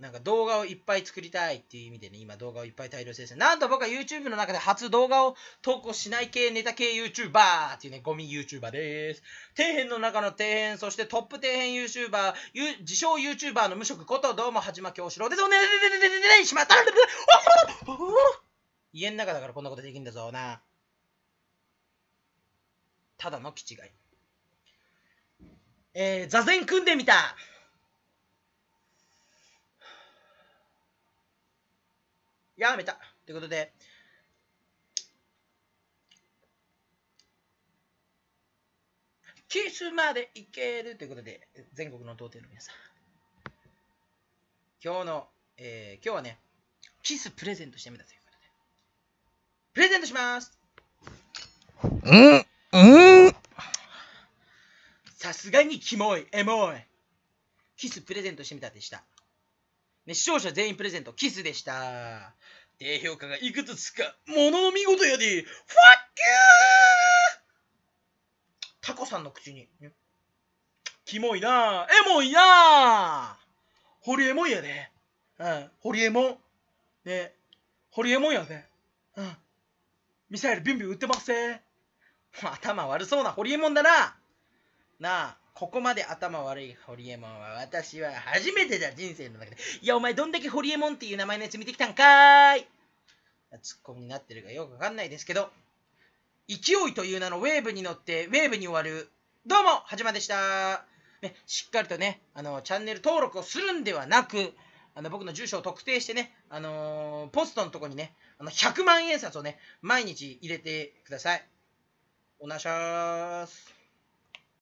なんか動画をいっぱい作りたいっていう意味でね、今動画をいっぱい大量生成。なんと僕は YouTube の中で初動画を投稿しない系、ネタ系 YouTuber っていうね、ゴミ YouTuber です。底辺の中の底辺、そしてトップ底辺 YouTuber、自称 YouTuber の無職こと、どうも、はじまきょうしろです。おねねねねねねねしまった家の中だからこんなことできんだぞな。ただの気違い。えー、座禅組んでみたやめたということで、キスまでいけるということで、全国の童貞の皆さん。今日の、えー、今日はね、キスプレゼントしてみたということで。プレゼントしますんんさすがにキモい、エモい。キスプレゼントしてみたでした。ね、視聴者全員プレゼント、キスでした。低評価がいくつつか、ものの見事やで、ファッキュータコさんの口に。キモいなエモいなホリエモンやで。うん、ホリエモン。ね、ホリエモンやで。うん。ミサイルビュンビュン撃ってます頭悪そうなホリエモンだな。なあ。ここまで頭悪いホリエモンは私は初めてだ、人生の中で。いや、お前どんだけホリエモンっていう名前のやつ見てきたんかーいツッコミになってるかよくわかんないですけど、勢いという名のウェーブに乗って、ウェーブに終わる、どうも、はじまでした。ね、しっかりとね、あの、チャンネル登録をするんではなく、あの僕の住所を特定してね、あのー、ポストのとこにね、あの100万円札をね、毎日入れてください。おなしゃーす。